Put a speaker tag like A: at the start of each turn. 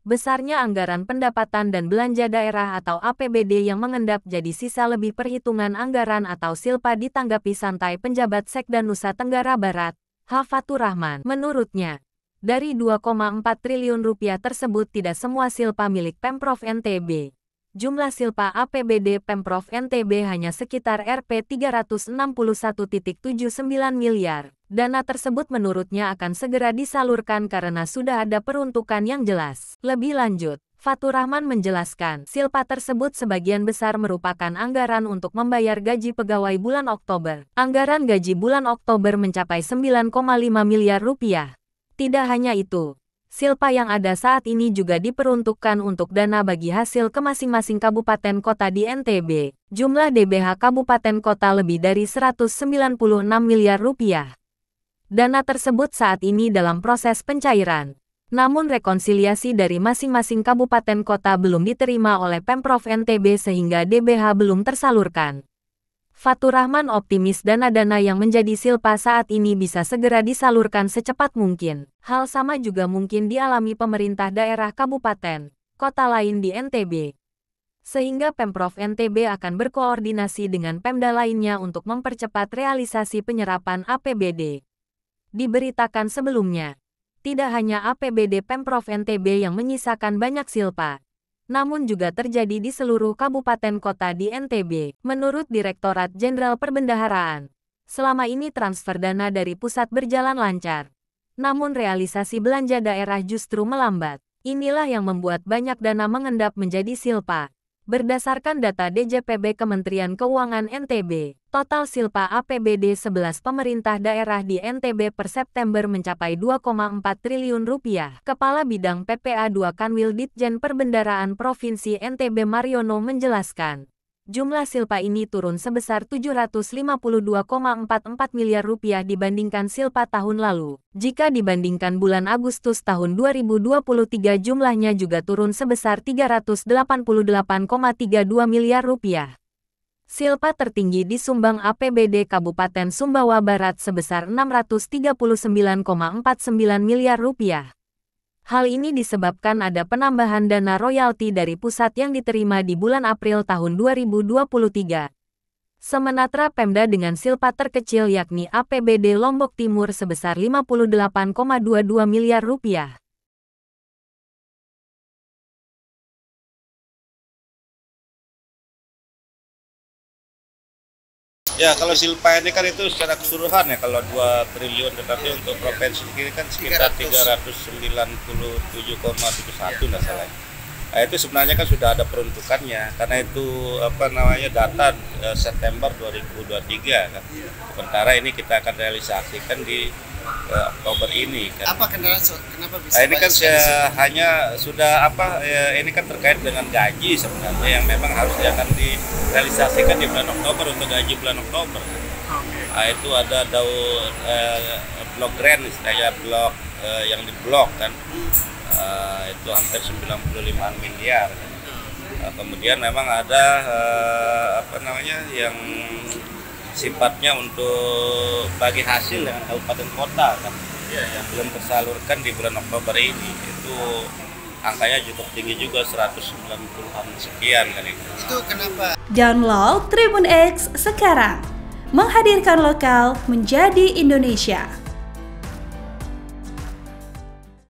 A: besarnya anggaran pendapatan dan belanja daerah atau APBD yang mengendap jadi sisa lebih perhitungan anggaran atau silpa ditanggapi santai penjabat Sekda Nusa Tenggara Barat, Hafatur Rahman. Menurutnya, dari 2,4 triliun rupiah tersebut tidak semua silpa milik Pemprov NTB. Jumlah silpa APBD Pemprov NTB hanya sekitar Rp 361,79 miliar. Dana tersebut menurutnya akan segera disalurkan karena sudah ada peruntukan yang jelas. Lebih lanjut, Fatur Rahman menjelaskan, silpa tersebut sebagian besar merupakan anggaran untuk membayar gaji pegawai bulan Oktober. Anggaran gaji bulan Oktober mencapai 9,5 miliar rupiah. Tidak hanya itu, silpa yang ada saat ini juga diperuntukkan untuk dana bagi hasil ke masing-masing kabupaten kota di NTB. Jumlah DBH kabupaten kota lebih dari 196 miliar rupiah. Dana tersebut saat ini dalam proses pencairan. Namun rekonsiliasi dari masing-masing kabupaten kota belum diterima oleh Pemprov NTB sehingga DBH belum tersalurkan. Fatur Rahman optimis dana-dana yang menjadi silpa saat ini bisa segera disalurkan secepat mungkin. Hal sama juga mungkin dialami pemerintah daerah kabupaten, kota lain di NTB. Sehingga Pemprov NTB akan berkoordinasi dengan Pemda lainnya untuk mempercepat realisasi penyerapan APBD diberitakan sebelumnya. Tidak hanya APBD Pemprov NTB yang menyisakan banyak silpa, namun juga terjadi di seluruh kabupaten kota di NTB, menurut Direktorat Jenderal Perbendaharaan. Selama ini transfer dana dari pusat berjalan lancar, namun realisasi belanja daerah justru melambat. Inilah yang membuat banyak dana mengendap menjadi silpa. Berdasarkan data DJPB Kementerian Keuangan NTB, total silpa APBD 11 pemerintah daerah di NTB per September mencapai 2,4 triliun rupiah. Kepala Bidang PPA 2 Kanwil Ditjen Perbendaraan Provinsi NTB Mariono menjelaskan, jumlah silpa ini turun sebesar 752,44 miliar rupiah dibandingkan silpa tahun lalu. Jika dibandingkan bulan Agustus tahun 2023 jumlahnya juga turun sebesar 388,32 miliar rupiah. Silpa tertinggi disumbang APBD Kabupaten Sumbawa Barat sebesar 639,49 miliar rupiah. Hal ini disebabkan ada penambahan dana royalti dari pusat yang diterima di bulan April tahun 2023. Semenatra Pemda dengan silpa terkecil yakni APBD Lombok Timur sebesar 58,22 miliar rupiah. Ya kalau silpa ini kan itu secara keseluruhan ya kalau 2 triliun
B: tetapi ya, untuk provinsi sendiri kan sekitar 397,71 tidak salah. Nah, itu sebenarnya kan sudah ada peruntukannya karena itu apa namanya data eh, September 2023 kan. Iya. Sementara ini kita akan realisasikan di Oktober ini kan. Apa kendaraan kenapa bisa? Nah, ini kan ya, hanya sudah apa ya, ini kan terkait dengan gaji sebenarnya yang memang harus akan direalisasikan di bulan Oktober untuk gaji bulan Oktober. Okay. Nah, itu ada daun eh, blok grand istilahnya blok eh, yang diblok blok kan eh, itu hampir 95 miliar. Kan. Uh, kemudian memang ada uh, apa namanya yang sifatnya untuk bagi hasil dengan kabupaten kota kan ya, ya. belum tersalurkan di bulan Oktober ini itu angkanya cukup tinggi juga 190-an sekian kan itu. itu
A: kenapa? Download Tribun X sekarang menghadirkan lokal menjadi Indonesia.